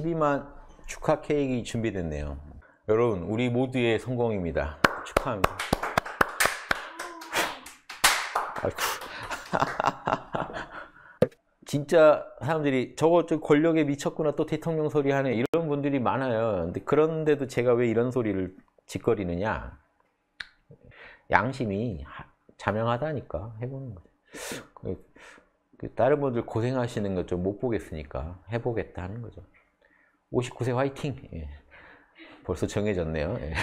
12만 축하 케이크 가 준비됐네요. 여러분, 우리 모두의 성공입니다. 축하합니다. 진짜 사람들이 저거 좀 권력에 미쳤구나 또 대통령 소리 하네 이런 분들이 많아요. 근데 그런데도 제가 왜 이런 소리를 짓거리느냐? 양심이 자명하다니까 해보는 거죠. 그, 그 다른 분들 고생하시는 것좀못 보겠으니까 해보겠다 하는 거죠. 59세 화이팅! 예. 벌써 정해졌네요. 예.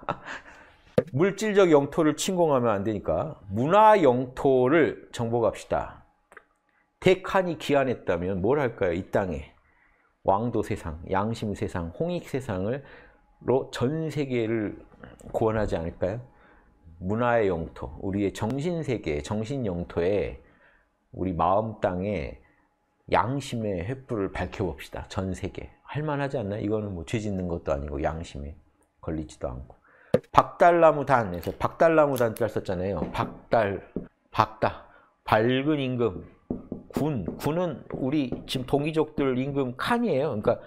물질적 영토를 침공하면 안 되니까 문화 영토를 정복합시다. 대칸이 기한했다면 뭘 할까요? 이 땅에 왕도 세상, 양심 세상, 홍익 세상을로 전 세계를 구원하지 않을까요? 문화의 영토, 우리의 정신 세계, 정신 영토에 우리 마음 땅에 양심의 횃불을 밝혀봅시다. 전 세계. 할만하지 않나? 이거는 뭐 죄 짓는 것도 아니고 양심에 걸리지도 않고. 박달나무단에서 박달나무단 짤 썼잖아요. 박달, 박다, 밝은 임금, 군. 군은 우리 지금 동이족들 임금 칸이에요. 그러니까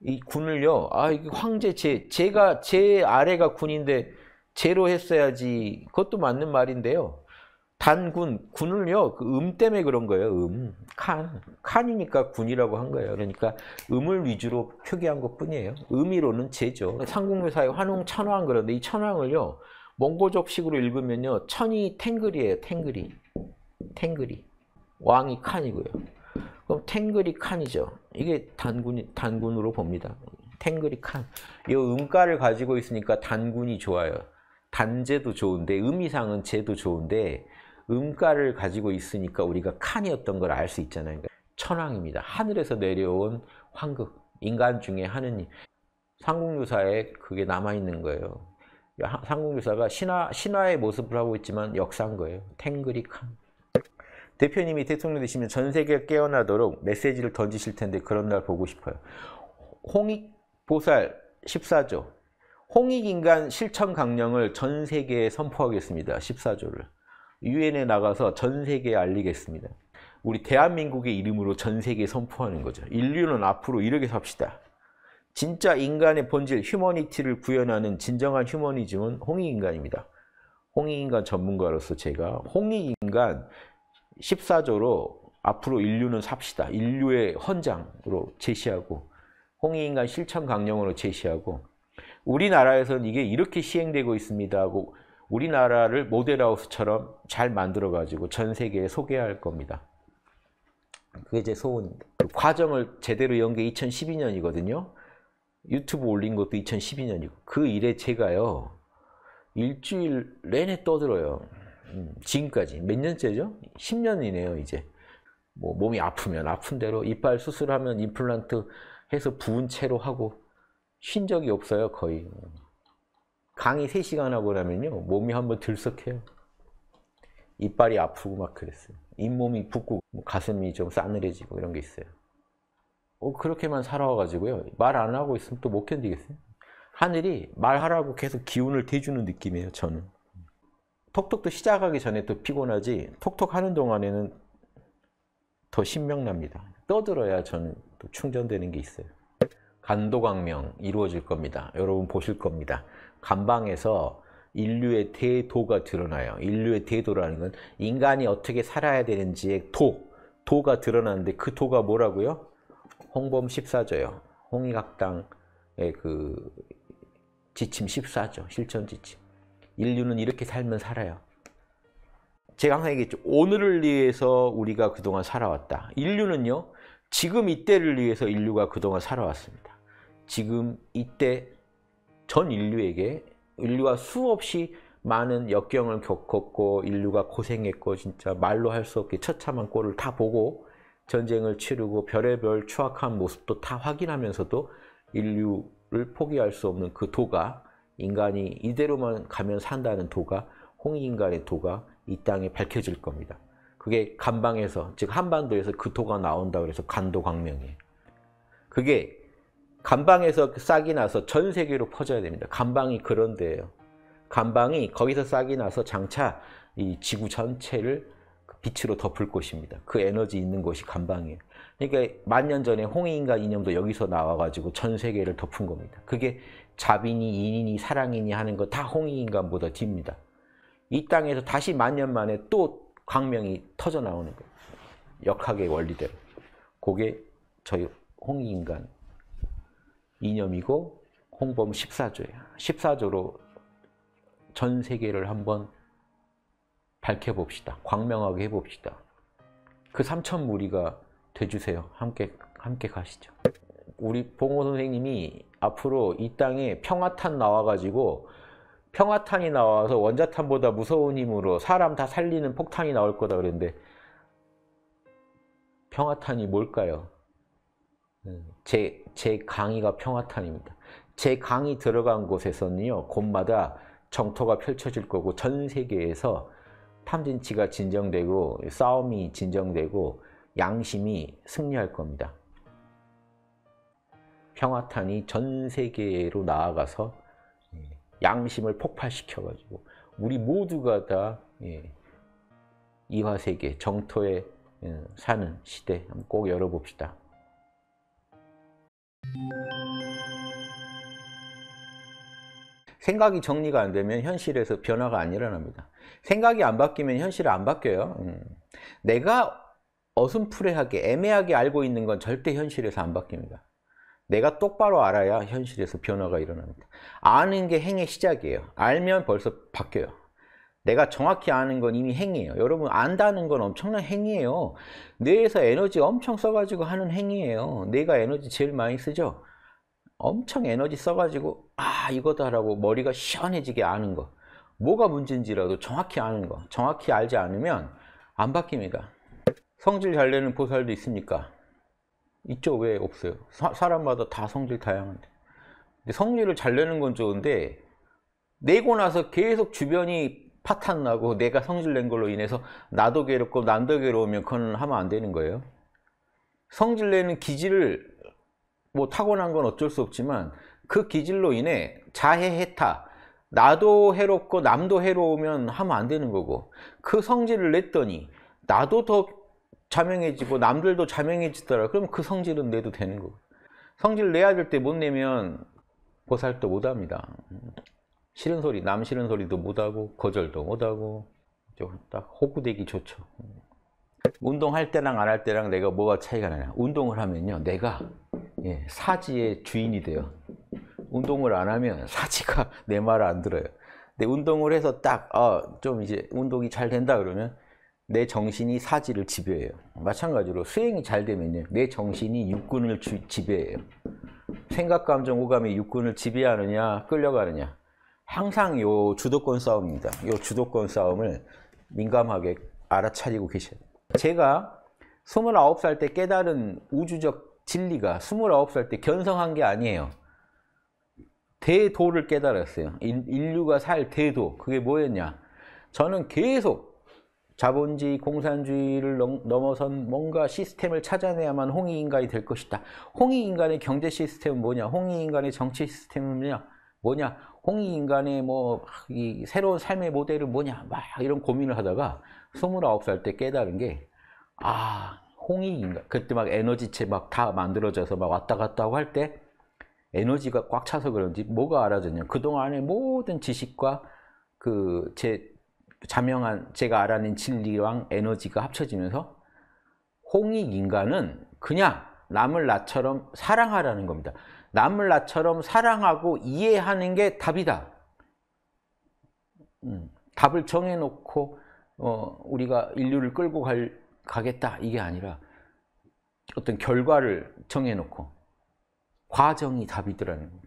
이 군을요. 아, 이게 황제 제 제가 제 아래가 군인데 제로 했어야지. 그것도 맞는 말인데요. 단군, 군을요, 그 음 때문에 그런 거예요, 음. 칸. 칸이니까 군이라고 한 거예요. 그러니까 음을 위주로 표기한 것 뿐이에요. 음미로는 제죠. 상국묘사의 환웅, 천왕 그런데 이 천왕을요, 몽고족식으로 읽으면요, 천이 탱글이에요, 탱글이. 탱글이. 왕이 칸이고요. 그럼 탱글이 칸이죠. 이게 단군, 단군으로 봅니다. 탱글이 칸. 이 음가를 가지고 있으니까 단군이 좋아요. 단제도 좋은데, 음이상은 제도 좋은데, 음가를 가지고 있으니까 우리가 칸이었던 걸 알 수 있잖아요. 그러니까 천왕입니다. 하늘에서 내려온 황극, 인간 중에 하느님. 상궁유사에 그게 남아있는 거예요. 상궁유사가 신화, 신화의 모습을 하고 있지만 역사인 거예요. 탱그리 칸. 대표님이 대통령 되시면 전 세계가 깨어나도록 메시지를 던지실 텐데 그런 날 보고 싶어요. 홍익보살 14조 홍익인간 실천 강령을 전 세계에 선포하겠습니다. 14조를. 유엔에 나가서 전 세계에 알리겠습니다. 우리 대한민국의 이름으로 전 세계에 선포하는 거죠. 인류는 앞으로 이렇게 삽시다. 진짜 인간의 본질, 휴머니티를 구현하는 진정한 휴머니즘은 홍익인간입니다. 홍익인간 전문가로서 제가 홍익인간 14조로 앞으로 인류는 삽시다. 인류의 헌장으로 제시하고 홍익인간 실천 강령으로 제시하고 우리나라에서는 이게 이렇게 시행되고 있습니다 하고 우리나라를 모델하우스처럼 잘 만들어가지고 전 세계에 소개할 겁니다. 그게 제소원 그 과정을 제대로 연 게 2012년이거든요. 유튜브 올린 것도 2012년이고 그 일에 제가요 일주일 내내 떠들어요. 음, 지금까지 몇 년째죠? 10년이네요 이제. 뭐 몸이 아프면 아픈 대로 이빨 수술하면 임플란트 해서 부은 채로 하고 쉰 적이 없어요 거의. 강의 3시간 하고 나면요. 몸이 한 번 들썩해요. 이빨이 아프고 막 그랬어요. 잇몸이 붓고 뭐 가슴이 좀 싸늘해지고 이런 게 있어요. 어, 그렇게만 살아와가지고요. 말 안 하고 있으면 또 못 견디겠어요. 하늘이 말하라고 계속 기운을 대주는 느낌이에요, 저는. 톡톡도 시작하기 전에 또 피곤하지, 톡톡 하는 동안에는 더 신명납니다. 떠들어야 저는 또 충전되는 게 있어요. 간도광명 이루어질 겁니다. 여러분 보실 겁니다. 감방에서 인류의 대도가 드러나요. 인류의 대도라는 건 인간이 어떻게 살아야 되는지의 도, 도가 드러나는데 그 도가 뭐라고요? 홍범 14조요. 홍익학당의 그 지침 14조, 실천 지침. 인류는 이렇게 살면 살아요. 제가 항상 얘기했죠. 오늘을 위해서 우리가 그동안 살아왔다. 인류는요. 지금 이때를 위해서 인류가 그동안 살아왔습니다. 지금 이때 전 인류에게 인류가 수없이 많은 역경을 겪었고 인류가 고생했고 진짜 말로 할 수 없게 처참한 꼴을 다 보고 전쟁을 치르고 별의별 추악한 모습도 다 확인하면서도 인류를 포기할 수 없는 그 도가 인간이 이대로만 가면 산다는 도가 홍익인간의 도가 이 땅에 밝혀질 겁니다. 그게 간방에서 즉 한반도에서 그 도가 나온다 고해서 간도광명이에요. 그게 감방에서 싹이 나서 전 세계로 퍼져야 됩니다. 감방이 그런 데예요. 감방이 거기서 싹이 나서 장차 이 지구 전체를 그 빛으로 덮을 곳입니다. 그 에너지 있는 곳이 감방이에요. 그러니까 만년 전에 홍익인가 이념도 여기서 나와가지고 전 세계를 덮은 겁니다. 그게 자비니, 인인이, 사랑이니 하는 거 다 홍익인간보다 딥니다. 이 땅에서 다시 만년 만에 또 광명이 터져 나오는 거예요. 역학의 원리대로. 그게 저희 홍익인간 이념이고 홍범 14조예요. 14조로 전 세계를 한번 밝혀봅시다. 광명하게 해봅시다. 그 삼천 무리가 돼주세요. 함께 함께 가시죠. 우리 봉호 선생님이 앞으로 이 땅에 평화탄 나와가지고 평화탄이 나와서 원자탄보다 무서운 힘으로 사람 다 살리는 폭탄이 나올 거다 그랬는데 평화탄이 뭘까요? 제, 제 강의가 평화탄입니다. 제 강의 들어간 곳에서는요, 곳마다 정토가 펼쳐질 거고 전 세계에서 탐진치가 진정되고 싸움이 진정되고 양심이 승리할 겁니다. 평화탄이 전 세계로 나아가서 예, 양심을 폭발시켜가지고 우리 모두가 다 예, 이화세계 정토에 예, 사는 시대 꼭 열어봅시다. 생각이 정리가 안 되면 현실에서 변화가 안 일어납니다. 생각이 안 바뀌면 현실은 안 바뀌어요. 음. 내가 어슴푸레하게 애매하게 알고 있는 건 절대 현실에서 안 바뀝니다. 내가 똑바로 알아야 현실에서 변화가 일어납니다. 아는 게 행의 시작이에요. 알면 벌써 바뀌어요. 내가 정확히 아는 건 이미 행위예요. 여러분 안다는 건 엄청난 행위예요. 뇌에서 에너지 엄청 써가지고 하는 행위예요. 뇌가 에너지 제일 많이 쓰죠. 엄청 에너지 써가지고 아 이거다라고 머리가 시원해지게 아는 거. 뭐가 문제인지라도 정확히 아는 거. 정확히 알지 않으면 안 바뀝니다. 성질 잘 내는 보살도 있습니까? 있죠 왜 없어요? 사, 람마다다 성질 다양한데. 데근 성질을 잘 내는 건 좋은데 내고 나서 계속 주변이 파탄 나고 내가 성질낸 걸로 인해서 나도 괴롭고 남도 괴로우면 그건 하면 안 되는 거예요. 성질내는 기질을 뭐 타고난 건 어쩔 수 없지만 그 기질로 인해 자해해타 나도 해롭고 남도 해로우면 하면 안 되는 거고 그 성질을 냈더니 나도 더 자명해지고 남들도 자명해지더라 그럼 그 성질은 내도 되는 거고 성질 내야 될 때 못 내면 보살도 못 합니다 싫은 소리, 남 싫은 소리도 못하고 거절도 못하고 딱 호구되기 좋죠. 운동할 때랑 안 할 때랑 내가 뭐가 차이가 나냐. 운동을 하면요. 내가 예, 사지의 주인이 돼요. 운동을 안 하면 사지가 내 말을 안 들어요. 근데 운동을 해서 딱, 아, 좀 이제 운동이 잘 된다 그러면 내 정신이 사지를 지배해요. 마찬가지로 수행이 잘 되면요. 내 정신이 육군을 지배해요. 생각, 감정, 오감이 육군을 지배하느냐, 끌려가느냐. 항상 요 주도권 싸움입니다. 요 주도권 싸움을 민감하게 알아차리고 계셔야 돼요. 제가 29살 때 깨달은 우주적 진리가 29살 때 견성한 게 아니에요. 대도를 깨달았어요. 인류가 살 대도. 그게 뭐였냐? 저는 계속 자본주의, 공산주의를 넘어선 뭔가 시스템을 찾아내야만 홍익인간이 될 것이다. 홍익인간의 경제 시스템은 뭐냐? 홍익인간의 정치 시스템은 뭐냐? 뭐냐? 홍익인간의 뭐이 새로운 삶의 모델은 뭐냐 막 이런 고민을 하다가 29살 때 깨달은 게아 홍익인간 그때 막 에너지체 막 다 만들어져서 막 왔다 갔다 하고 할 때 에너지가 꽉 차서 그런지 뭐가 알아졌냐 그동안의 모든 지식과 그 제 자명한 제가 알아낸 진리와 에너지가 합쳐지면서 홍익인간은 그냥 남을 나처럼 사랑하라는 겁니다 남을 나처럼 사랑하고 이해하는 게 답이다. 음, 답을 정해놓고 어, 우리가 인류를 끌고 갈, 가겠다 이게 아니라 어떤 결과를 정해놓고 과정이 답이더라는 거예요.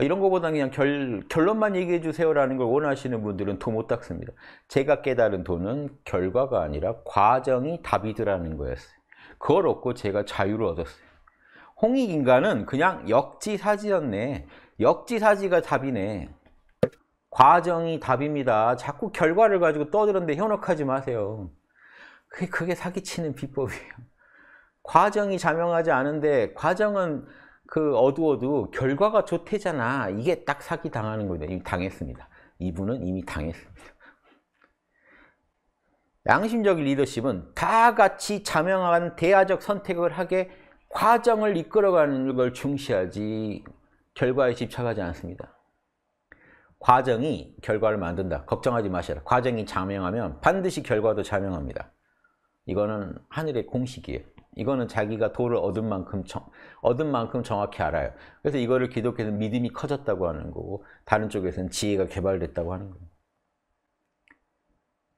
이런 것보다 그냥 결, 결론만 얘기해 주세요라는 걸 원하시는 분들은 도 못 닦습니다. 제가 깨달은 도는 결과가 아니라 과정이 답이더라는 거였어요. 그걸 얻고 제가 자유를 얻었어요. 홍익인간은 그냥 역지사지였네. 역지사지가 답이네. 과정이 답입니다. 자꾸 결과를 가지고 떠드는데 현혹하지 마세요. 그게, 그게 사기치는 비법이에요. 과정이 자명하지 않은데 과정은 그 어두워도 결과가 좋대잖아. 이게 딱 사기 당하는 거예요. 이미 당했습니다. 이분은 이미 당했습니다. 양심적 리더십은 다 같이 자명한 대화적 선택을 하게 과정을 이끌어가는 걸 중시하지 결과에 집착하지 않습니다. 과정이 결과를 만든다. 걱정하지 마시라. 과정이 자명하면 반드시 결과도 자명합니다. 이거는 하늘의 공식이에요. 이거는 자기가 도를 얻은 만큼 정, 얻은 만큼 정확히 알아요. 그래서 이거를 기독교에서 믿음이 커졌다고 하는 거고 다른 쪽에서는 지혜가 개발됐다고 하는 거예요.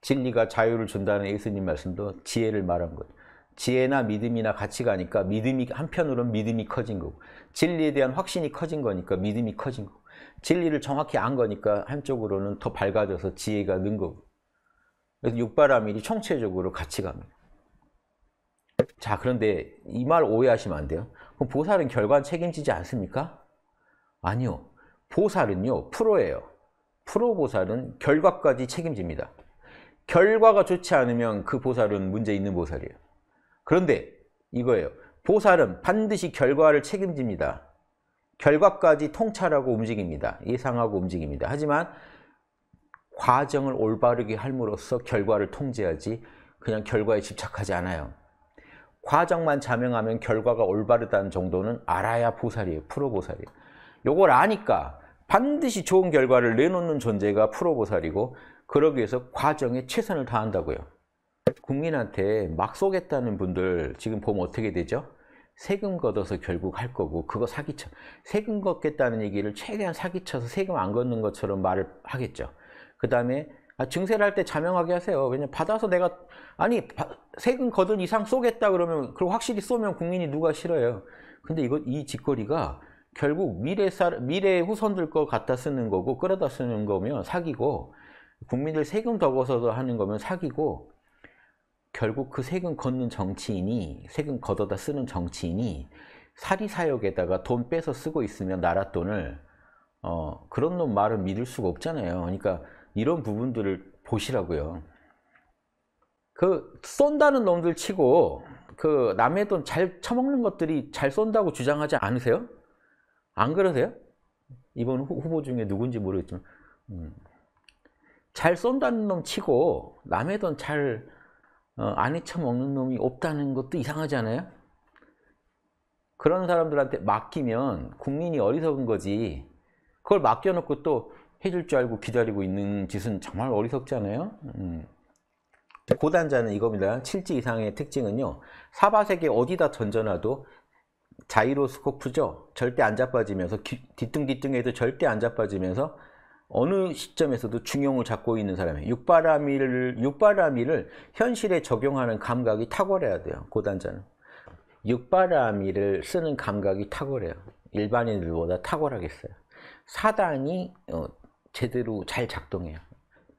진리가 자유를 준다는 예수님 말씀도 지혜를 말한 거예요. 지혜나 믿음이나 가치가니까 믿음이 한편으로는 믿음이 커진 거고 진리에 대한 확신이 커진 거니까 믿음이 커진 거고 진리를 정확히 안 거니까 한쪽으로는 더 밝아져서 지혜가 는 거고 그래서 육바라밀이 총체적으로 같이 갑니다. 자 그런데 이 말 오해하시면 안 돼요. 그럼 보살은 결과는 책임지지 않습니까? 아니요. 보살은요 프로예요. 프로 보살은 결과까지 책임집니다. 결과가 좋지 않으면 그 보살은 문제 있는 보살이에요. 그런데 이거예요. 보살은 반드시 결과를 책임집니다. 결과까지 통찰하고 움직입니다. 예상하고 움직입니다. 하지만 과정을 올바르게 함으로써 결과를 통제하지 그냥 결과에 집착하지 않아요. 과정만 자명하면 결과가 올바르다는 정도는 알아야 보살이에요. 프로보살이에요. 요걸 아니까 반드시 좋은 결과를 내놓는 존재가 프로보살이고 그러기 위해서 과정에 최선을 다한다고요. 국민한테 막 쏘겠다는 분들 지금 보면 어떻게 되죠? 세금 걷어서 결국 할 거고 그거 사기쳐 세금 걷겠다는 얘기를 최대한 사기쳐서 세금 안 걷는 것처럼 말을 하겠죠. 그 다음에 아, 증세를 할 때 자명하게 하세요. 왜냐면 받아서 내가 아니 바, 세금 걷은 이상 쏘겠다 그러면 그걸 확실히 쏘면 국민이 누가 싫어요. 근데 이거 이 짓거리가 결국 미래 사 미래 후손들 거 갖다 쓰는 거고 끌어다 쓰는 거면 사기고 국민들 세금 더 걷어서 하는 거면 사기고 결국 그 세금 걷는 정치인이 세금 걷어다 쓰는 정치인이 사리사욕에다가 돈 빼서 쓰고 있으면 나라 돈을 어, 그런 놈말은 믿을 수가 없잖아요. 그러니까 이런 부분들을 보시라고요. 그 쏜다는 놈들 치고 그 남의 돈 잘 처먹는 것들이 잘 쏜다고 주장하지 않으세요? 안 그러세요? 이번 후보 중에 누군지 모르겠지만 음. 잘 쏜다는 놈 치고 남의 돈잘 어, 안에 처먹는 놈이 없다는 것도 이상하지 않아요? 그런 사람들한테 맡기면 국민이 어리석은 거지 그걸 맡겨놓고 또 해줄 줄 알고 기다리고 있는 짓은 정말 어리석잖아요 음. 고단자는 이겁니다. 7지 이상의 특징은요. 사바색에 어디다 던져놔도 자이로스코프죠. 절대 안 자빠지면서 뒤뚱뒤뚱해도 절대 안 자빠지면서 어느 시점에서도 중용을 잡고 있는 사람이 육바라밀을 육바라밀을 현실에 적용하는 감각이 탁월해야 돼요. 고단자는 육바라밀을 쓰는 감각이 탁월해요. 일반인들보다 탁월하겠어요. 사단이 어, 제대로 잘 작동해요.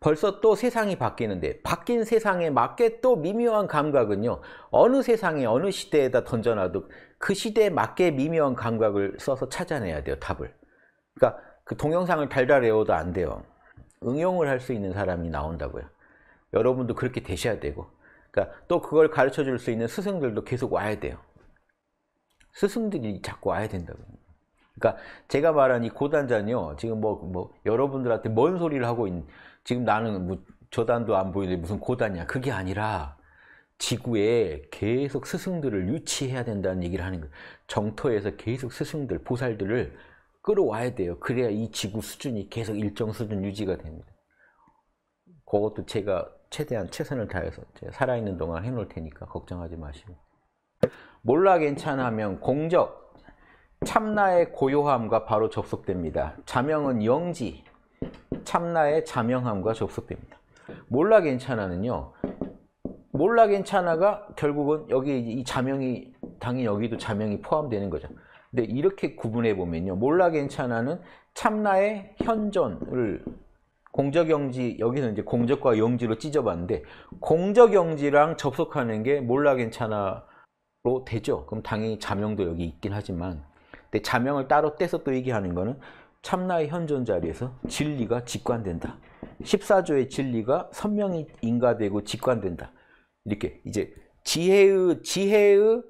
벌써 또 세상이 바뀌는데 바뀐 세상에 맞게 또 미묘한 감각은요. 어느 세상에 어느 시대에다 던져놔도 그 시대에 맞게 미묘한 감각을 써서 찾아내야 돼요. 답을. 그러니까 그 동영상을 달달해요도 안 돼요. 응용을 할 수 있는 사람이 나온다고요. 여러분도 그렇게 되셔야 되고 그러니까 또 그걸 가르쳐 줄 수 있는 스승들도 계속 와야 돼요. 스승들이 자꾸 와야 된다고요. 그러니까 제가 말한 이 고단자는요. 지금 뭐, 뭐 여러분들한테 뭔 소리를 하고 있는 지금 나는 뭐 저단도 안 보이는데 무슨 고단이야. 그게 아니라 지구에 계속 스승들을 유치해야 된다는 얘기를 하는 거예요. 정토에서 계속 스승들, 보살들을 끌어와야 돼요. 그래야 이 지구 수준이 계속 일정 수준 유지가 됩니다. 그것도 제가 최대한 최선을 다해서 살아있는 동안 해놓을 테니까 걱정하지 마시고 몰라 괜찮으면 공적 참나의 고요함과 바로 접속됩니다. 자명은 영지 참나의 자명함과 접속됩니다. 몰라 괜찮아는요. 몰라 괜찮아가 결국은 여기 이 자명이 당연히 여기도 자명이 포함되는 거죠. 근데 네, 이렇게 구분해 보면요. 몰라 괜찮아는 참나의 현존을 공적영지 여기는 이제 공적과 영지로 찢어봤는데 공적영지랑 접속하는 게 몰라 괜찮아로 되죠. 그럼 당연히 자명도 여기 있긴 하지만 근데 자명을 따로 떼서 또 얘기하는 거는 참나의 현존 자리에서 진리가 직관된다. 14조의 진리가 선명히 인가되고 직관된다. 이렇게 이제 지혜의 지혜의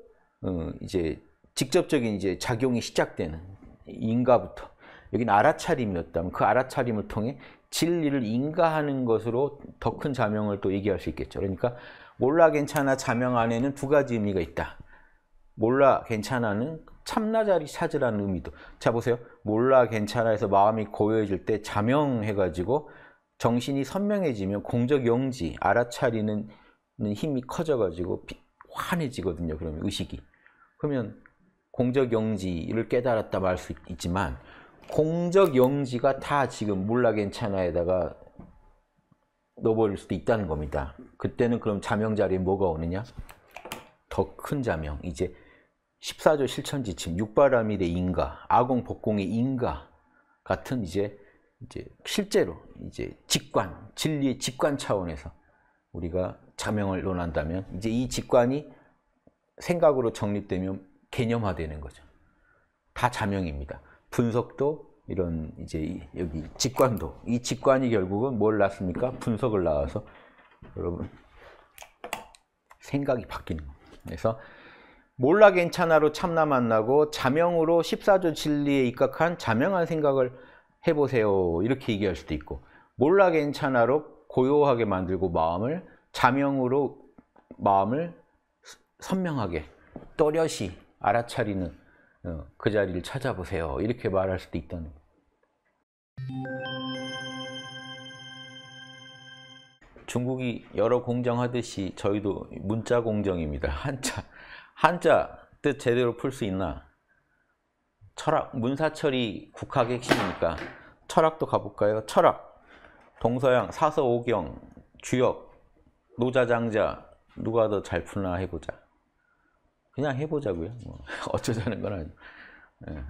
어, 이제 직접적인 이제 작용이 시작되는 인가부터 여기는 알아차림이었다면 그 알아차림을 통해 진리를 인가하는 것으로 더 큰 자명을 또 얘기할 수 있겠죠. 그러니까 몰라 괜찮아 자명 안에는 두 가지 의미가 있다. 몰라 괜찮아는 참나자리 찾으라는 의미도 자 보세요. 몰라 괜찮아에서 마음이 고요해질 때 자명해가지고 정신이 선명해지면 공적 영지 알아차리는 힘이 커져가지고 환해지거든요. 그러면 의식이 그러면 공적 영지를 깨달았다 말할 수 있지만 공적 영지가 다 지금 몰라 괜찬아에다가 넣어버릴 수도 있다는 겁니다. 그때는 그럼 자명 자리에 뭐가 오느냐? 더 큰 자명. 이제 14조 실천지침, 육바람밀의 인가, 아공 복공의 인가 같은 이제 이제 실제로 이제 직관, 진리의 직관 차원에서 우리가 자명을 논한다면 이제 이 직관이 생각으로 정립되면 개념화되는 거죠. 다 자명입니다. 분석도 이런 이제 여기 직관도 이 직관이 결국은 뭘 낳습니까? 분석을 낳아서 여러분 생각이 바뀌는 거예요. 그래서 몰라 괜찮아로 참나 만나고 자명으로 14조 진리에 입각한 자명한 생각을 해보세요 이렇게 얘기할 수도 있고 몰라 괜찮아로 고요하게 만들고 마음을 자명으로 마음을 선명하게 또렷이 알아차리는 어, 그 자리를 찾아보세요. 이렇게 말할 수도 있다는 거 중국이 여러 공정 하듯이 저희도 문자 공정입니다. 한자 한자 뜻 제대로 풀 수 있나? 철학 문사철이 국학의 핵심이니까 철학도 가볼까요? 철학 동서양 사서오경 주역 노자장자 누가 더 잘 풀나 해보자. 그냥 해보자고요. 뭐 어쩌자는 건 아니고. 예.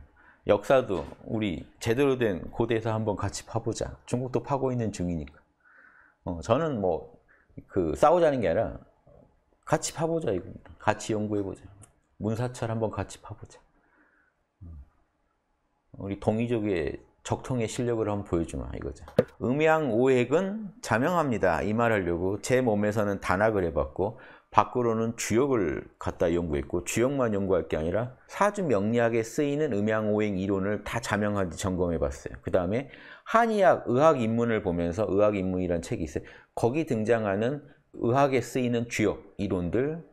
역사도 우리 제대로 된 고대에서 한번 같이 파보자. 중국도 파고 있는 중이니까. 어, 저는 뭐 그 싸우자는 게 아니라 같이 파보자 이겁니다. 같이 연구해보자. 문사철 한번 같이 파보자. 어, 우리 동이족의 적통의 실력을 한번 보여주마 이거죠. 음양 오액은 자명합니다. 이 말하려고 제 몸에서는 단학을 해봤고 밖으로는 주역을 갖다 연구했고 주역만 연구할 게 아니라 사주 명리학에 쓰이는 음양오행 이론을 다자명한지 점검해 봤어요. 그 다음에 한의학 의학 입문을 보면서 의학 입문이란 책이 있어요. 거기 등장하는 의학에 쓰이는 주역 이론들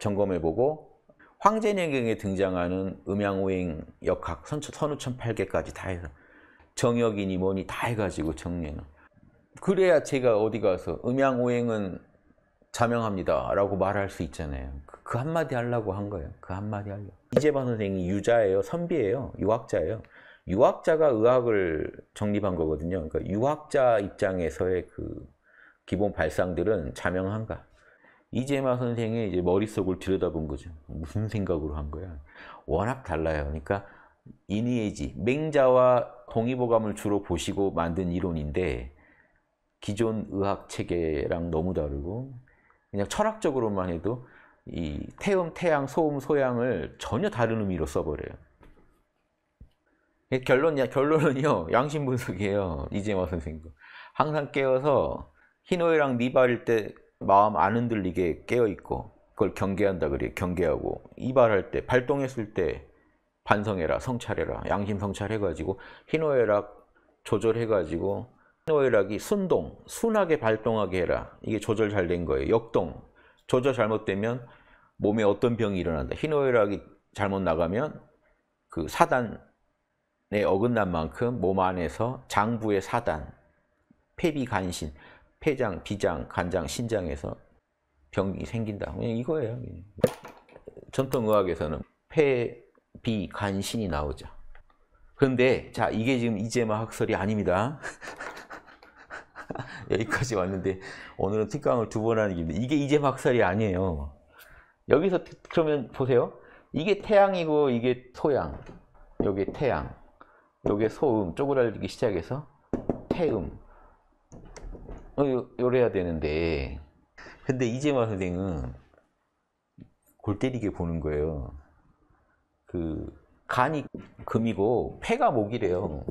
점검해 보고 황제내경에 등장하는 음양오행 역학 선우천 8개까지 다 해서 정역이니 뭐니 다 해가지고 정리해 그래야 제가 어디 가서 음양오행은 자명합니다 라고 말할 수 있잖아요 그, 그 한마디 하려고 한 거예요 그 한마디 하려고 이재반 선생이 유자예요 선비예요 유학자예요 유학자가 의학을 정립한 거거든요 그러니까 유학자 입장에서의 그 기본 발상들은 자명한가 이재마 선생의 이제 머릿속을 들여다본 거죠 무슨 생각으로 한 거야 워낙 달라요 그러니까 이니에지 맹자와 동의보감을 주로 보시고 만든 이론인데 기존 의학 체계랑 너무 다르고 그냥 철학적으로만 해도 이 태음, 태양, 소음, 소양을 전혀 다른 의미로 써버려요. 결론, 결론은요, 양심 분석이에요. 이재마 선생님 항상 깨어서 희노애랑 니발일 때 마음 안 흔들리게 깨어있고, 그걸 경계한다 그래 경계하고, 이발할 때, 발동했을 때 반성해라, 성찰해라, 양심 성찰해가지고, 희노애락 조절해가지고, 오혈락이 순동, 순하게 발동하게 해라. 이게 조절 잘 된 거예요. 역동, 조절 잘못되면 몸에 어떤 병이 일어난다. 희노혈락이 잘못 나가면 그 사단에 어긋난 만큼 몸 안에서 장부의 사단, 폐비간신, 폐장, 비장, 간장, 신장에서 병이 생긴다. 그냥 이거예요. 전통의학에서는 폐비간신이 나오죠. 그런데 자 이게 지금 이제마 학설이 아닙니다. 여기까지 왔는데 오늘은 특강을 두 번 하는 길입니 이게 이제 박살이 아니에요. 여기서 그러면 보세요. 이게 태양이고 이게 소양 여기 태양. 여기 소음 쪼그라들기 시작해서 태음. 어, 요, 요래야 되는데 근데 이재마 선생은 골 때리게 보는 거예요. 그 간이 금이고 폐가 목이래요.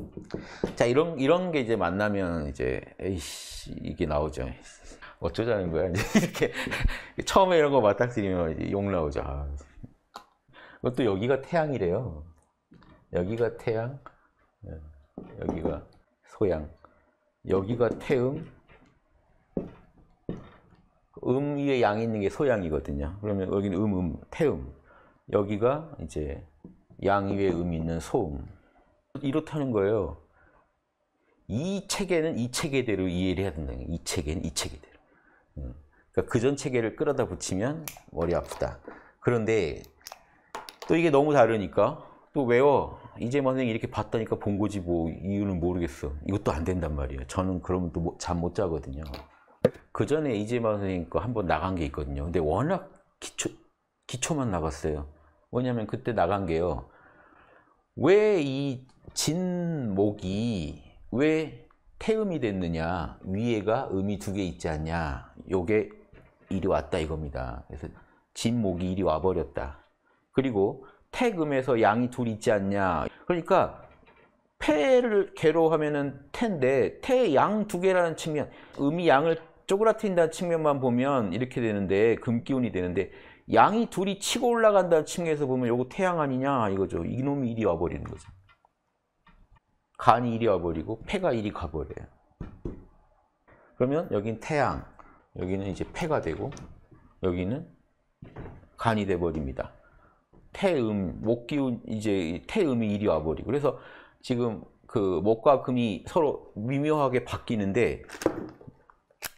자 이런 이런 게 이제 만나면 이제 에이씨 이게 나오죠. 어쩌자는 거야 이제 이렇게 처음에 이런 거 맞닥뜨리면 욕 나오죠. 아. 그것도 여기가 태양이래요. 여기가 태양, 예, 여기가 소양, 여기가 태음. 음 위에 양이 있는 게 소양이거든요. 그러면 여기는 음음 음, 태음, 여기가 이제 양위의 의미 있는 소음. 이렇다는 거예요. 이 체계는 이 체계대로 이해를 해야 된다는 거예요. 이 체계는 이 체계대로. 음. 그러니까 그전 체계를 끌어다 붙이면 머리 아프다. 그런데 또 이게 너무 다르니까 또 외워. 이제 만약에 이렇게 봤다니까 본 거지 뭐 이유는 모르겠어. 이것도 안 된단 말이에요. 저는 그러면 또 잠 못 자거든요. 그 전에 이재만 선생님 그 거한 번 나간 게 있거든요. 근데 워낙 기초, 기초만 나갔어요. 왜냐면 그때 나간 게요. 왜이 진목이 왜 태음이 됐느냐 위에가 음이 두 개 있지 않냐 요게 이리 왔다 이겁니다 그래서 진목이 이리 와버렸다 그리고 태음에서 양이 둘 있지 않냐 그러니까 폐를 개로 하면은 태인데 태양 두 개라는 측면 음이 양을 쪼그라트린다는 측면만 보면 이렇게 되는데 금기운이 되는데 양이 둘이 치고 올라간다는 측면에서 보면 요거 태양 아니냐 이거죠. 이놈이 이리 와버리는 거죠. 간이 이리 와버리고 폐가 이리 가버려요. 그러면 여긴 태양, 여기는 이제 폐가 되고 여기는 간이 돼버립니다. 태음, 목기운, 이제 태음이 이리 와버리고 그래서 지금 그 목과 금이 서로 미묘하게 바뀌는데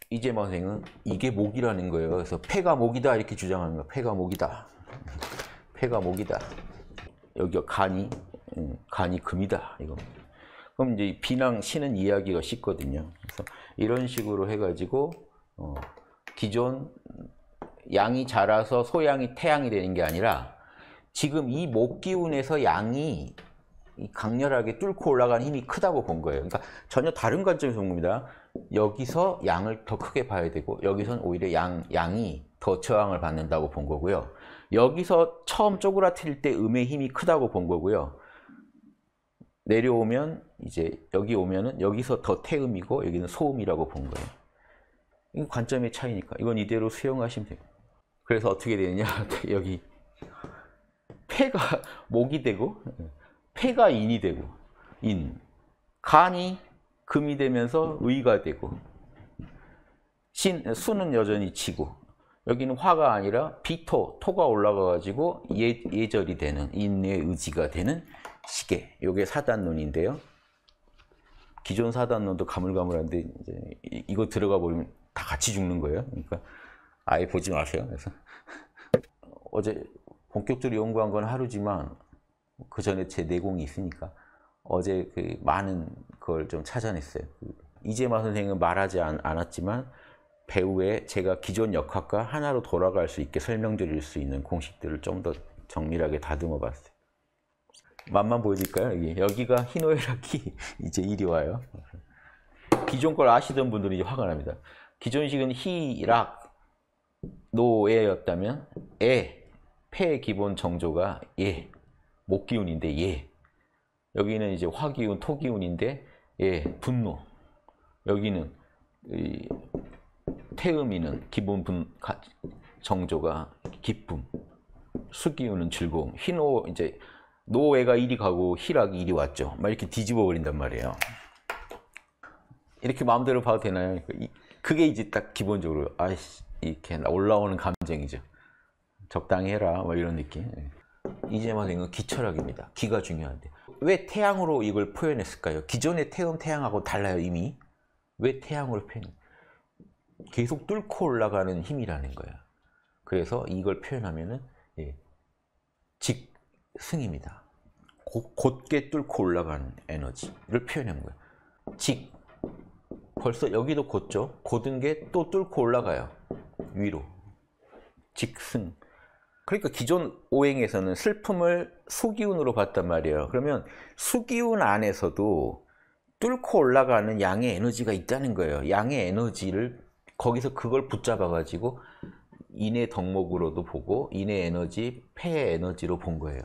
이재만 생은 이게 목이라는 거예요. 그래서 폐가 목이다 이렇게 주장하는 거예요. 폐가 목이다. 폐가 목이다. 여기가 간이 음, 간이 금이다 이거. 그럼 이제 비낭 신은 이야기가 쉽거든요. 그래서 이런 식으로 해가지고 어, 기존 양이 자라서 소양이 태양이 되는 게 아니라 지금 이 목 기운에서 양이 강렬하게 뚫고 올라가 힘이 크다고 본 거예요. 그러니까 전혀 다른 관점에서 본 겁니다. 여기서 양을 더 크게 봐야 되고 여기선 오히려 양, 양이 더 저항을 받는다고 본 거고요. 여기서 처음 쪼그라들 때 음의 힘이 크다고 본 거고요. 내려오면 이제 여기 오면은 여기서 더 태음이고 여기는 소음이라고 본 거예요. 이건 관점의 차이니까 이건 이대로 수용하시면 돼요. 그래서 어떻게 되느냐 여기 폐가 목이 되고 폐가 인이 되고 인 간이 금이 되면서 의가 되고 신, 수는 여전히 지고 여기는 화가 아니라 비토, 토가 올라가가지고 예, 예절이 되는 인내의 의지가 되는 시계 이게 사단론인데요 기존 사단론도 가물가물한데 이제 이거 들어가 버리면 다 같이 죽는 거예요 그러니까 아예 보지 마세요 그래서 어제 본격적으로 연구한 건 하루지만 그 전에 제 내공이 있으니까 어제 그 많은 그걸좀 찾아냈어요. 이재마 선생은 말하지 않, 았지만 배우의 제가 기존 역학과 하나로 돌아갈 수 있게 설명드릴 수 있는 공식들을 좀 더 정밀하게 다듬어 봤어요. 맛만 보여드릴까요? 여기. 여기가 희노애락이 이제 이리 와요. 기존 걸 아시던 분들이 제 화가 납니다. 기존식은 희락, 노예였다면 에, 폐 기본 정조가 예, 목기운인데 예. 여기는 이제 화기운, 토기운인데 예, 분노. 여기는 이, 태음이는 기분 분 가, 정조가 기쁨. 수기운은 즐거움. 흰오 이제 노예가 이리 가고 희락이 이리 왔죠. 막 이렇게 뒤집어 버린단 말이에요. 이렇게 마음대로 봐도 되나요? 그 그게 이제 딱 기본적으로 아이씨 이렇게 올라오는 감정이죠. 적당히 해라 뭐 이런 느낌. 예. 이제 말인 건 기철학입니다. 기가 중요한데 왜 태양으로 이걸 표현했을까요? 기존의 태음 태양하고 달라요 이미. 왜 태양으로 표현? 계속 뚫고 올라가는 힘이라는 거야. 그래서 이걸 표현하면은 예, 직승입니다. 고, 곧게 뚫고 올라가는 에너지를 표현한 거야. 직 벌써 여기도 곧죠. 곧은 게 또 뚫고 올라가요. 위로. 직승. 그러니까 기존 오행에서는 슬픔을 수기운으로 봤단 말이에요. 그러면 수기운 안에서도 뚫고 올라가는 양의 에너지가 있다는 거예요. 양의 에너지를 거기서 그걸 붙잡아가지고 인의 덕목으로도 보고 인의 에너지, 폐의 에너지로 본 거예요.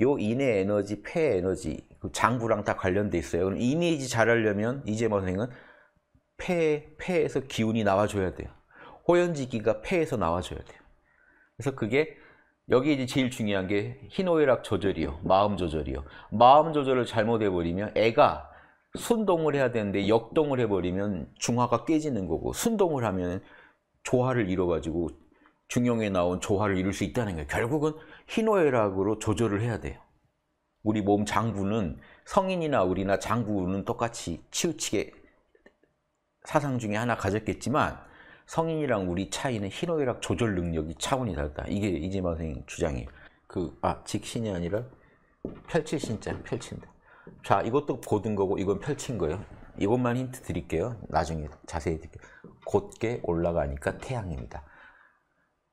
요 인의 에너지, 폐의 에너지, 그 장부랑 다 관련돼 있어요. 그럼 인이 잘하려면 이재만 선생은 폐, 폐에서 기운이 나와줘야 돼요. 호연지기가 폐에서 나와줘야 돼요. 그래서 그게 여기 이제 제일 중요한 게 희노애락 조절이요. 마음 조절이요. 마음 조절을 잘못해버리면 애가 순동을 해야 되는데 역동을 해버리면 중화가 깨지는 거고 순동을 하면 조화를 이어가지고 중용에 나온 조화를 이룰 수 있다는 거예요. 결국은 희노애락으로 조절을 해야 돼요. 우리 몸 장부는 성인이나 우리나 장부는 똑같이 치우치게 사상 중에 하나 가졌겠지만 성인이랑 우리 차이는 희노애락 조절 능력이 차원이 다르다. 이게 이지마 선생 주장이에요. 그, 아, 직신이 아니라 펼칠 신자, 펼친다. 자, 이것도 곧은 거고 이건 펼친 거예요. 이것만 힌트 드릴게요. 나중에 자세히 드릴게요. 곧게 올라가니까 태양입니다.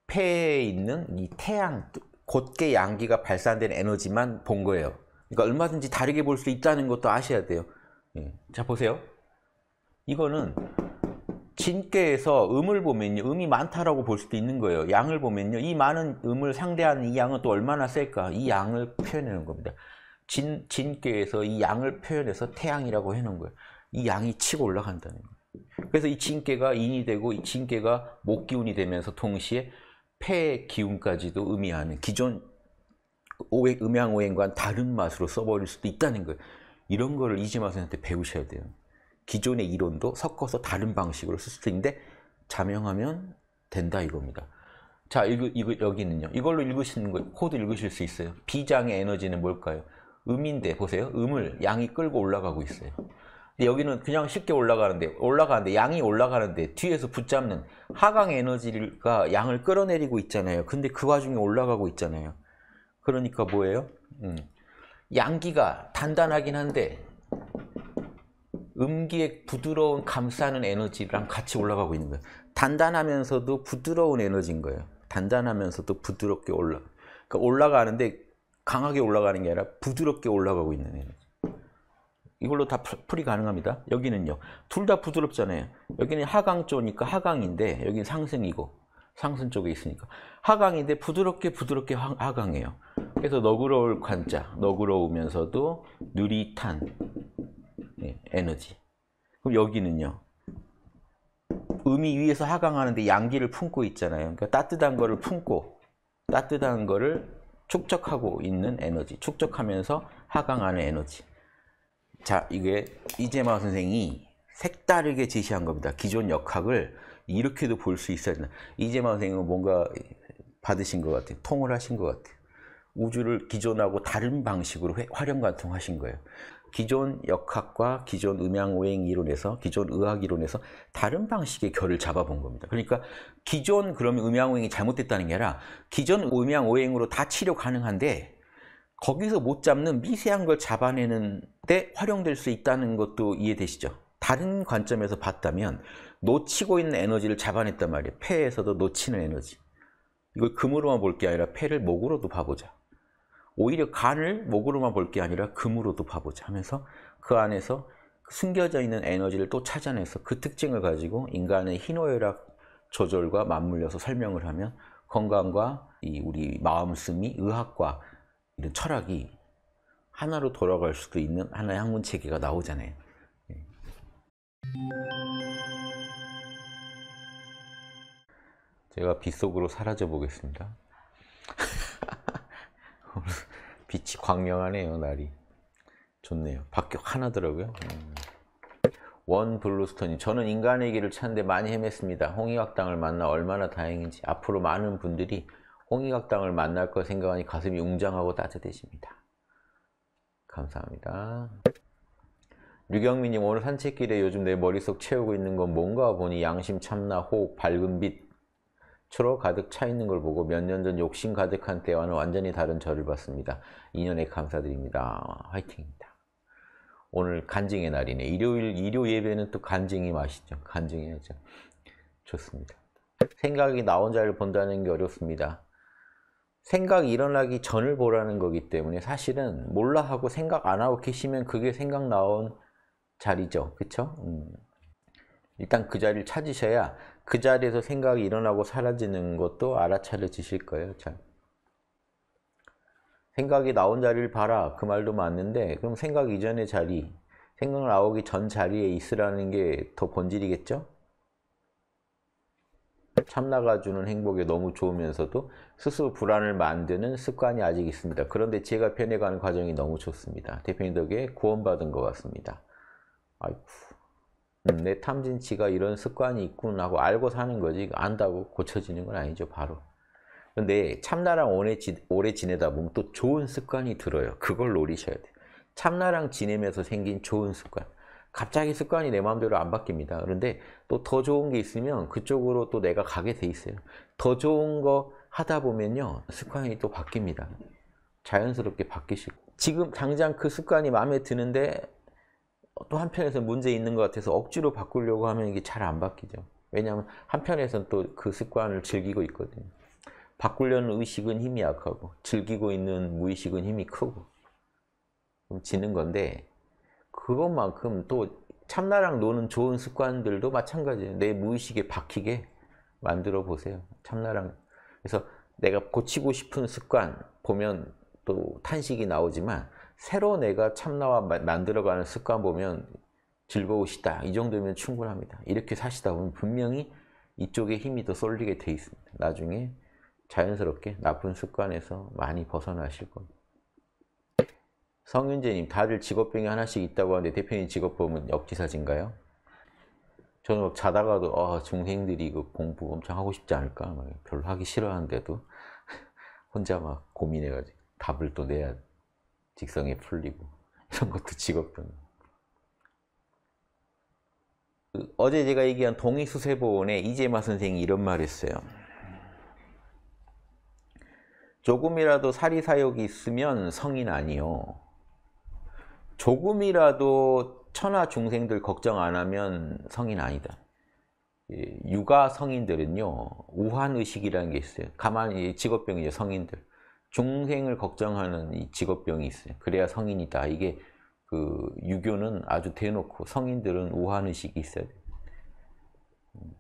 폐에 있는 이 태양, 곧게 양기가 발산된 에너지만 본 거예요. 그러니까 얼마든지 다르게 볼 수 있다는 것도 아셔야 돼요. 예. 자, 보세요. 이거는 진께에서 음을 보면요. 음이 많다라고 볼 수도 있는 거예요. 양을 보면요. 이 많은 음을 상대하는 이 양은 또 얼마나 셀까? 이 양을 표현하는 겁니다. 진, 진께에서 이 양을 표현해서 태양이라고 해놓은 거예요. 이 양이 치고 올라간다는 거예요. 그래서 이 진께가 인이 되고 이 진께가 목기운이 되면서 동시에 폐 기운까지도 의미하는 기존 오행, 음양오행과는 다른 맛으로 써버릴 수도 있다는 거예요. 이런 거를 이지마 선생한테 배우셔야 돼요. 기존의 이론도 섞어서 다른 방식으로 쓸 수 있는데 자명하면 된다 이겁니다. 자, 읽, 읽, 여기는요. 이걸로 읽으시는 거예요. 코드 읽으실 수 있어요. B장의 에너지는 뭘까요? 음인데 보세요. 음을 양이 끌고 올라가고 있어요. 여기는 그냥 쉽게 올라가는데 올라가는데 양이 올라가는데 뒤에서 붙잡는 하강 에너지가 양을 끌어내리고 있잖아요. 근데 그 와중에 올라가고 있잖아요. 그러니까 뭐예요? 음. 양기가 단단하긴 한데 음기의 부드러운 감싸는 에너지랑 같이 올라가고 있는 거예요. 단단하면서도 부드러운 에너지인 거예요. 단단하면서도 부드럽게 올라. 그러니까 올라가는데 강하게 올라가는 게 아니라 부드럽게 올라가고 있는 에너지. 이걸로 다 풀이 가능합니다. 여기는요. 둘 다 부드럽잖아요. 여기는 하강쪽이니까 하강인데 여기는 상승이고 상승 쪽에 있으니까 하강인데 부드럽게 부드럽게 하강해요. 그래서 너그러울 관자, 너그러우면서도 누릿한 예, 에너지. 그럼 여기는요. 음이 위에서 하강하는데 양기를 품고 있잖아요. 그러니까 따뜻한 거를 품고 따뜻한 거를 축적하고 있는 에너지. 축적하면서 하강하는 에너지. 자, 이게 이재마 선생이 색다르게 제시한 겁니다. 기존 역학을 이렇게도 볼 수 있어야 된다. 이재마 선생은 뭔가 받으신 것 같아요. 통을 하신 것 같아요. 우주를 기존하고 다른 방식으로 활용 관통하신 거예요. 기존 역학과 기존 음양오행 이론에서 기존 의학 이론에서 다른 방식의 결을 잡아본 겁니다. 그러니까 기존 그러면 음양오행이 잘못됐다는 게 아니라 기존 음양오행으로 다 치료 가능한데 거기서 못 잡는 미세한 걸 잡아내는 데 활용될 수 있다는 것도 이해되시죠? 다른 관점에서 봤다면 놓치고 있는 에너지를 잡아냈단 말이에요. 폐에서도 놓치는 에너지. 이걸 금으로만 볼 게 아니라 폐를 목으로도 봐보자. 오히려 간을 목으로만 볼 게 아니라 금으로도 봐보자 하면서 그 안에서 숨겨져 있는 에너지를 또 찾아내서 그 특징을 가지고 인간의 희노애락 조절과 맞물려서 설명을 하면 건강과 이 우리 마음씀이 의학과 이런 철학이 하나로 돌아갈 수도 있는 하나의 학문 체계가 나오잖아요. 예. 제가 빗속으로 사라져 보겠습니다. 빛이 광명하네요 날이 좋네요 밖에 환하더라고요 음. 원블루스톤이 저는 인간의 길을 찾는데 많이 헤맸습니다 홍의학당을 만나 얼마나 다행인지 앞으로 많은 분들이 홍의학당을 만날 거 생각하니 가슴이 웅장하고 따뜻해집니다 감사합니다 류경민님 오늘 산책길에 요즘 내 머릿속 채우고 있는 건 뭔가 보니 양심 참나 호흡 밝은 빛 추로 가득 차 있는 걸 보고 몇 년 전 욕심 가득한 때와는 완전히 다른 저를 봤습니다. 2년에 감사드립니다. 화이팅입니다. 오늘 간증의 날이네. 일요일, 일요 예배는 또 간증이 맛있죠. 간증해야죠. 좋습니다. 생각이 나 혼자를 본다는 게 어렵습니다. 생각이 일어나기 전을 보라는 거기 때문에 사실은 몰라 하고 생각 안 하고 계시면 그게 생각 나온 자리죠. 그쵸? 음. 일단 그 자리를 찾으셔야 그 자리에서 생각이 일어나고 사라지는 것도 알아차려지실 거예요. 참. 생각이 나온 자리를 봐라 그 말도 맞는데 그럼 생각 이전의 자리 생각 나오기 전 자리에 있으라는 게 더 본질이겠죠? 참나가주는 행복에 너무 좋으면서도 스스로 불안을 만드는 습관이 아직 있습니다. 그런데 제가 변해가는 과정이 너무 좋습니다. 대표님 덕에 구원받은 것 같습니다. 아이쿠. 음. 내 탐진치가 이런 습관이 있구나 하고 알고 사는 거지 안다고 고쳐지는 건 아니죠 바로 근데 참나랑 오래, 지, 오래 지내다 보면 또 좋은 습관이 들어요 그걸 노리셔야 돼요 참나랑 지내면서 생긴 좋은 습관 갑자기 습관이 내 마음대로 안 바뀝니다 그런데 또 더 좋은 게 있으면 그쪽으로 또 내가 가게 돼 있어요 더 좋은 거 하다 보면요 습관이 또 바뀝니다 자연스럽게 바뀌시고 지금 당장 그 습관이 마음에 드는데 또 한편에서 문제 있는 것 같아서 억지로 바꾸려고 하면 이게 잘 안 바뀌죠. 왜냐하면 한편에서는또 그 습관을 즐기고 있거든요. 바꾸려는 의식은 힘이 약하고 즐기고 있는 무의식은 힘이 크고 그럼 지는 건데 그것만큼 또 참나랑 노는 좋은 습관들도 마찬가지예요. 내 무의식에 박히게 만들어 보세요. 참나랑 그래서 내가 고치고 싶은 습관 보면 또 탄식이 나오지만 새로 내가 참나와 만들어가는 습관 보면 즐거우시다. 이 정도면 충분합니다. 이렇게 사시다 보면 분명히 이쪽에 힘이 더 쏠리게 돼 있습니다. 나중에 자연스럽게 나쁜 습관에서 많이 벗어나실 겁니다. 성윤재님, 다들 직업병이 하나씩 있다고 하는데 대표님 직업범은 역지사진가요? 저는 자다가도 어, 중생들이 이거 공부 엄청 하고 싶지 않을까? 별로 하기 싫어하는데도 혼자 막 고민해가지고 답을 또 내야 돼. 직성이 풀리고 이런 것도 직업병. 어제 제가 얘기한 동익수세보원 이재마 선생이 이런 말 했어요. 조금이라도 사리사욕이 있으면 성인 아니요. 조금이라도 천하 중생들 걱정 안 하면 성인 아니다. 예, 육아 성인들은요. 우한의식이라는 게 있어요. 가만히 직업병이죠. 성인들. 중생을 걱정하는 이 직업병이 있어요. 그래야 성인이다. 이게 그 유교는 아주 대놓고 성인들은 우한의식이 있어야 돼요. 음,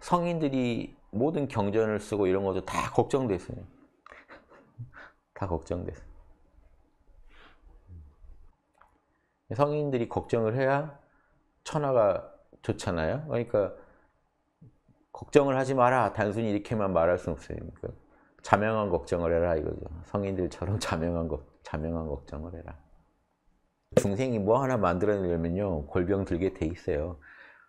성인들이 모든 경전을 쓰고 이런 것도 다 걱정됐어요. 다 걱정됐어요. 성인들이 걱정을 해야 천하가 좋잖아요. 그러니까 걱정을 하지 마라. 단순히 이렇게만 말할 수 없어요. 그러니까 자명한 걱정을 해라 이거죠. 성인들처럼 자명한, 거, 자명한 걱정을 해라. 중생이 뭐 하나 만들어내려면요. 골병 들게 돼 있어요.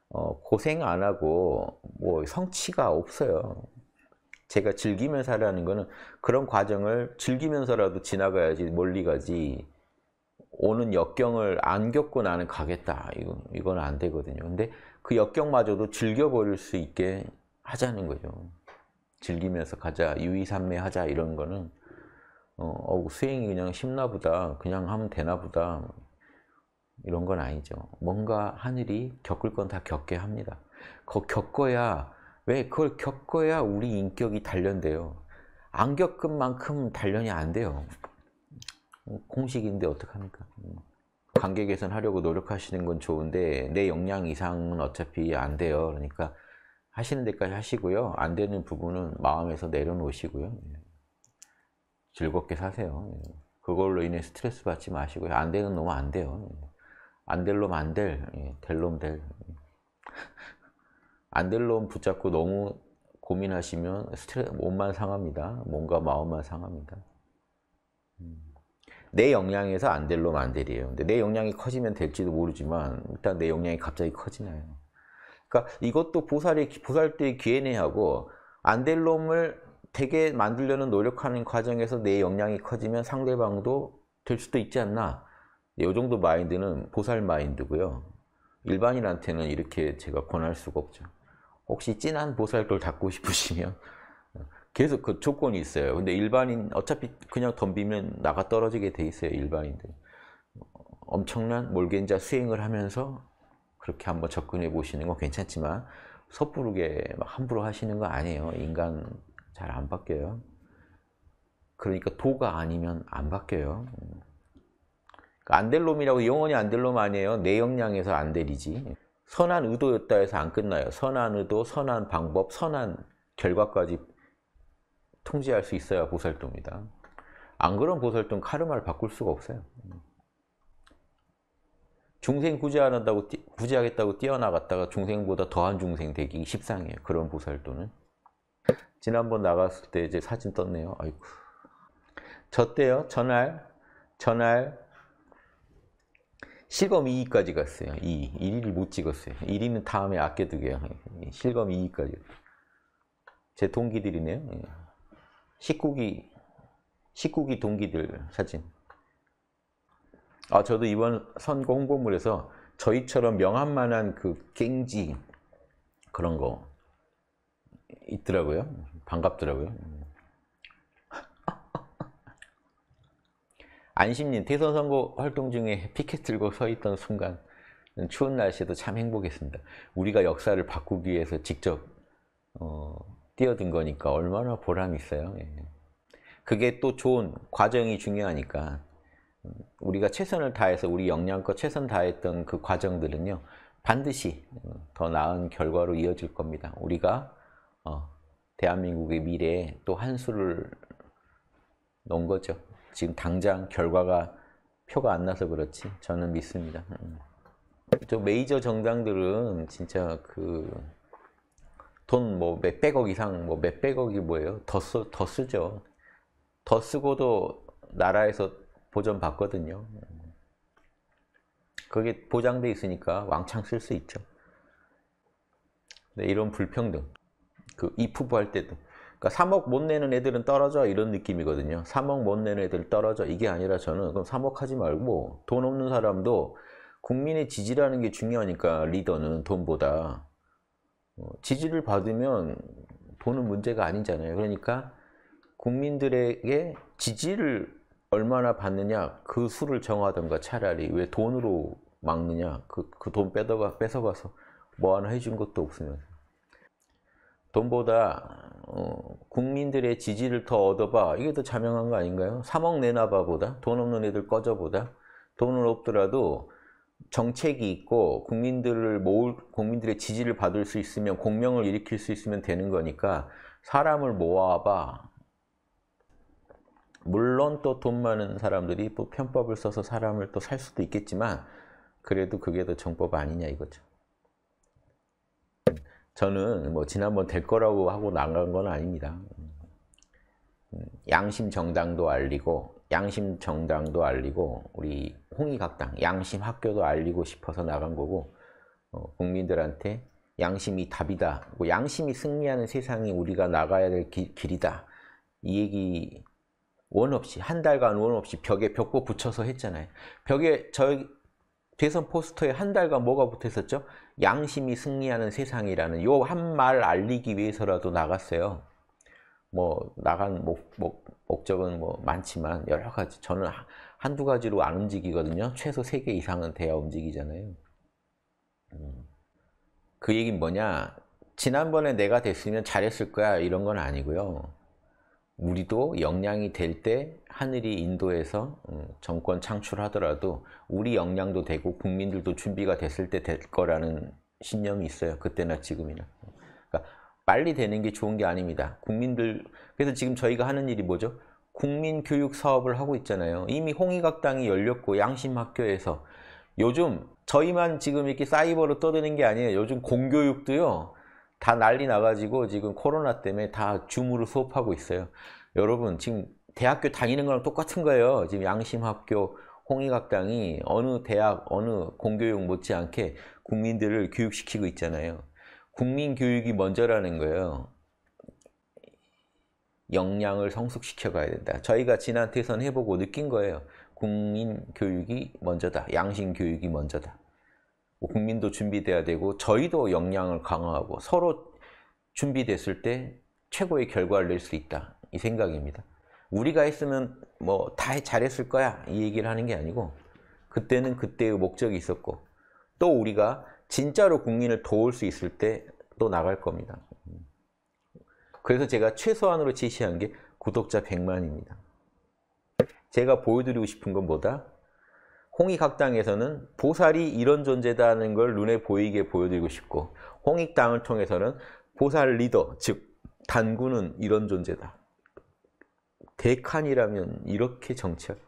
어, 고생 안 하고 뭐 성취가 없어요. 제가 즐기면서 하라는 거는 그런 과정을 즐기면서라도 지나가야지 멀리 가지 오는 역경을 안 겪고 나는 가겠다. 이건, 이건 안 되거든요. 근데 그 역경마저도 즐겨버릴 수 있게 하자는 거죠. 즐기면서 가자, 유의산매하자 이런 거는 어, 어, 수행이 그냥 쉽나 보다, 그냥 하면 되나 보다 이런 건 아니죠. 뭔가 하늘이 겪을 건 다 겪게 합니다. 그 겪어야 왜 그걸 겪어야 우리 인격이 단련돼요. 안 겪은 만큼 단련이 안 돼요. 공식인데 어떡합니까? 관객에선 하려고 노력하시는 건 좋은데 내 역량 이상은 어차피 안 돼요. 그러니까 하시는 데까지 하시고요. 안 되는 부분은 마음에서 내려놓으시고요. 예. 즐겁게 사세요. 예. 그걸로 인해 스트레스 받지 마시고요. 안 되는 놈은 안 돼요. 안 될 놈안 예. 될, 될 놈 될. 안 될 놈 붙잡고 너무 고민하시면 스트레스, 몸만 상합니다. 몸과 마음만 상합니다. 음. 내 역량에서 안 될 놈안 될이에요. 근데 내 역량이 커지면 될지도 모르지만 일단 내 역량이 갑자기 커지나요. 그러니까 이것도 보살이 보살들이 기회내하고 안될 놈을 되게 만들려는 노력하는 과정에서 내 역량이 커지면 상대방도 될 수도 있지 않나. 이 예, 정도 마인드는 보살 마인드고요. 일반인한테는 이렇게 제가 권할 수가 없죠. 혹시 진한 보살걸 닦고 싶으시면 계속 그 조건이 있어요. 근데 일반인 어차피 그냥 덤비면 나가 떨어지게 돼 있어요. 일반인들. 엄청난 몰겐자 수행을 하면서 그렇게 한번 접근해 보시는 건 괜찮지만 섣부르게 막 함부로 하시는 거 아니에요. 인간 잘 안 바뀌어요. 그러니까 도가 아니면 안 바뀌어요. 그러니까 안될 놈이라고 영원히 안 될 놈 아니에요. 내 역량에서 안되리지 선한 의도였다 해서 안 끝나요. 선한 의도, 선한 방법, 선한 결과까지 통제할 수 있어야 보살도입니다. 안 그런 보살도는 카르마를 바꿀 수가 없어요. 중생 구제 한다고 구제하겠다고 뛰어나갔다가 중생보다 더한 중생 되기 십상이에요. 그런 보살도는. 지난번 나갔을 때 이제 사진 떴네요. 아이고. 저 때요. 전날 전날 실검 2위까지 갔어요. 2위. 1위를 못 찍었어요. 1위는 다음에 아껴두게요. 예, 실검 2위까지. 제 동기들이네요. 19기, 예. 19기 동기들 사진. 아, 저도 이번 선거 홍보물에서 저희처럼 명함만한 그 갱지 그런 거 있더라고요. 반갑더라고요. 안심님 대선 선거 활동 중에 피켓 들고 서 있던 순간 추운 날씨에도 참 행복했습니다. 우리가 역사를 바꾸기 위해서 직접 어, 뛰어든 거니까 얼마나 보람이 있어요. 예. 그게 또 좋은 과정이 중요하니까 우리가 최선을 다해서 우리 역량껏 최선 다했던 그 과정들은요 반드시 더 나은 결과로 이어질 겁니다. 우리가 어, 대한민국의 미래에 또 한 수를 놓은 거죠. 지금 당장 결과가 표가 안 나서 그렇지 저는 믿습니다. 음. 저 메이저 정당들은 진짜 그 돈 뭐 몇백억 이상 뭐 몇백억이 뭐예요? 더, 쓰, 더 쓰죠. 더 쓰고도 나라에서 보전받거든요. 그게 보장돼 있으니까 왕창 쓸 수 있죠. 근데 이런 불평등, 그 이푸부할 때도 그러니까 3억 못 내는 애들은 떨어져 이런 느낌이거든요. 3억 못 내는 애들 떨어져 이게 아니라 저는 그럼 3억 하지 말고 돈 없는 사람도 국민의 지지라는 게 중요하니까 리더는 돈보다 어, 지지를 받으면 돈은 문제가 아니잖아요. 그러니까 국민들에게 지지를 얼마나 받느냐 그 수를 정하던가 차라리 왜 돈으로 막느냐 그돈 그 빼다가 뺏어가서 뭐 하나 해준 것도 없으면 돈보다 어, 국민들의 지지를 더 얻어봐 이게 더 자명한 거 아닌가요? 3억 내놔봐보다 돈 없는 애들 꺼져보다 돈은 없더라도 정책이 있고 국민들을 모을 국민들의 지지를 받을 수 있으면 공명을 일으킬 수 있으면 되는 거니까 사람을 모아봐 물론 또 돈 많은 사람들이 또 편법을 써서 사람을 또 살 수도 있겠지만 그래도 그게 더 정법 아니냐 이거죠. 저는 뭐 지난번 될 거라고 하고 나간 건 아닙니다. 음, 양심 정당도 알리고 양심 정당도 알리고 우리 홍의각당 양심 학교도 알리고 싶어서 나간 거고 어, 국민들한테 양심이 답이다. 뭐 양심이 승리하는 세상이 우리가 나가야 될 길, 길이다. 이 얘기 원 없이 한 달간 원 없이 벽에 벽보 붙여서 했잖아요. 벽에 저 대선 포스터에 한 달간 뭐가 붙었었죠? 양심이 승리하는 세상이라는 요 한 말 알리기 위해서라도 나갔어요. 뭐 나간 목, 목, 목적은 뭐 많지만 여러 가지 저는 한두 가지로 안 움직이거든요. 최소 세 개 이상은 돼야 움직이잖아요. 음. 그 얘기는 뭐냐? 지난번에 내가 됐으면 잘했을 거야 이런 건 아니고요. 우리도 역량이 될 때 하늘이 인도에서 음, 정권 창출하더라도 우리 역량도 되고 국민들도 준비가 됐을 때 될 거라는 신념이 있어요. 그때나 지금이나. 그러니까 빨리 되는 게 좋은 게 아닙니다. 국민들 그래서 지금 저희가 하는 일이 뭐죠? 국민 교육 사업을 하고 있잖아요. 이미 홍익학당이 열렸고 양심학교에서 요즘 저희만 지금 이렇게 사이버로 떠드는 게 아니에요. 요즘 공교육도요. 다 난리 나가지고 지금 코로나 때문에 다 줌으로 수업하고 있어요. 여러분 지금 대학교 다니는 거랑 똑같은 거예요. 지금 양심학교 홍익학당이 어느 대학 어느 공교육 못지않게 국민들을 교육시키고 있잖아요. 국민교육이 먼저라는 거예요. 역량을 성숙시켜 가야 된다. 저희가 지난 대선 해보고 느낀 거예요. 국민교육이 먼저다. 양심교육이 먼저다. 국민도 준비돼야 되고 저희도 역량을 강화하고 서로 준비됐을 때 최고의 결과를 낼 수 있다 이 생각입니다. 우리가 했으면 뭐 다 잘했을 거야 이 얘기를 하는 게 아니고 그때는 그때의 목적이 있었고 또 우리가 진짜로 국민을 도울 수 있을 때 또 나갈 겁니다. 그래서 제가 최소한으로 제시한 게 구독자 100만입니다. 제가 보여드리고 싶은 건 뭐다? 홍익학당에서는 보살이 이런 존재다는 걸 눈에 보이게 보여드리고 싶고 홍익당을 통해서는 보살 리더, 즉 단군은 이런 존재다. 대칸이라면 이렇게 정치할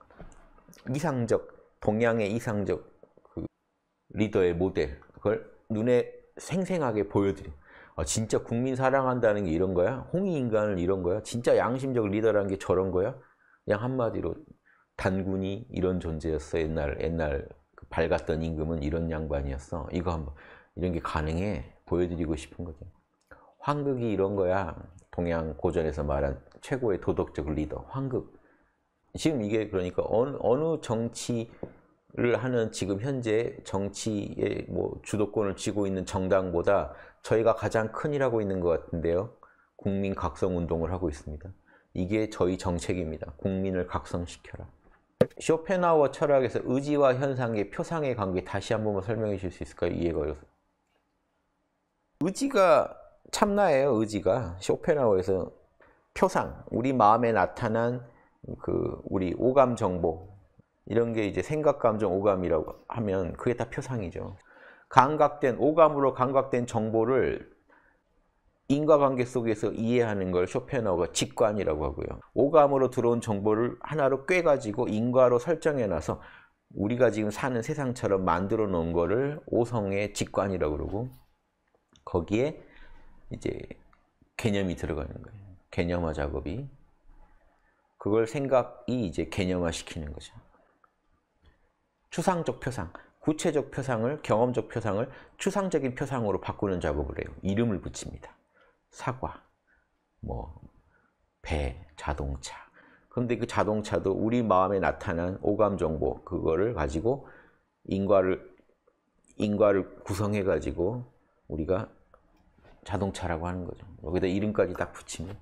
이상적, 동양의 이상적 그 리더의 모델 그걸 눈에 생생하게 보여드려. 아, 진짜 국민 사랑한다는 게 이런 거야? 홍익인간을 이런 거야? 진짜 양심적 리더라는 게 저런 거야? 그냥 한마디로 단군이 이런 존재였어 옛날 옛날 그 밝았던 임금은 이런 양반이었어 이거 한번 이런 게 가능해 보여드리고 싶은 거죠 황극이 이런 거야 동양 고전에서 말한 최고의 도덕적 리더 황극 지금 이게 그러니까 어느, 어느 정치를 하는 지금 현재 정치의 뭐 주도권을 쥐고 있는 정당보다 저희가 가장 큰일하고 있는 것 같은데요 국민 각성운동을 하고 있습니다 이게 저희 정책입니다 국민을 각성시켜라 쇼펜하워 철학에서 의지와 현상의 표상의 관계 다시 한 번만 설명해 주실 수 있을까요? 이해가 어려서. 의지가 참나예요. 의지가 쇼펜하워에서 표상, 우리 마음에 나타난 그 우리 오감 정보 이런 게 이제 생각, 감정, 오감이라고 하면 그게 다 표상이죠. 감각된 오감으로 감각된 정보를 인과관계 속에서 이해하는 걸 쇼펜하우가 직관이라고 하고요. 오감으로 들어온 정보를 하나로 꿰가지고 인과로 설정해놔서 우리가 지금 사는 세상처럼 만들어 놓은 거를 오성의 직관이라고 그러고 거기에 이제 개념이 들어가는 거예요. 개념화 작업이. 그걸 생각이 이제 개념화 시키는 거죠. 추상적 표상, 구체적 표상을 경험적 표상을 추상적인 표상으로 바꾸는 작업을 해요. 이름을 붙입니다. 사과, 뭐, 배, 자동차. 그런데 그 자동차도 우리 마음에 나타난 오감 정보, 그거를 가지고 인과를, 인과를 구성해가지고 우리가 자동차라고 하는 거죠. 여기다 이름까지 딱 붙이면.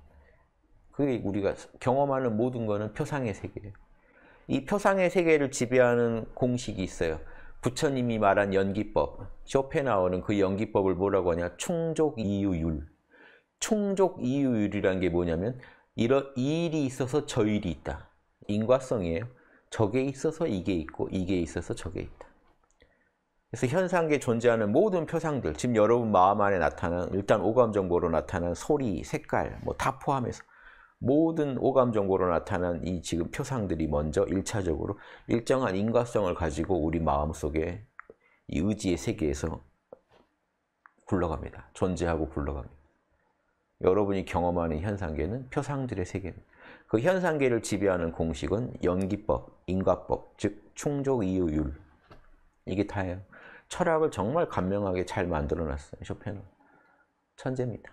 그게 우리가 경험하는 모든 거는 표상의 세계예요. 이 표상의 세계를 지배하는 공식이 있어요. 부처님이 말한 연기법, 쇼펜나오는그 연기법을 뭐라고 하냐? 충족 이유율. 총족 이유율이라는 게 뭐냐면 이런 이 일이 있어서 저 일이 있다. 인과성이에요. 저게 있어서 이게 있고 이게 있어서 저게 있다. 그래서 현상계에 존재하는 모든 표상들, 지금 여러분 마음 안에 나타난 일단 오감 정보로 나타난 소리, 색깔 뭐 다 포함해서 모든 오감 정보로 나타난 이 지금 표상들이 먼저 일차적으로 일정한 인과성을 가지고 우리 마음속에 이 의지의 세계에서 굴러갑니다. 존재하고 굴러갑니다. 여러분이 경험하는 현상계는 표상들의 세계입니다. 그 현상계를 지배하는 공식은 연기법, 인과법, 즉 충족 이유율 이게 다예요. 철학을 정말 간명하게 잘 만들어놨어요. 쇼팽은 천재입니다.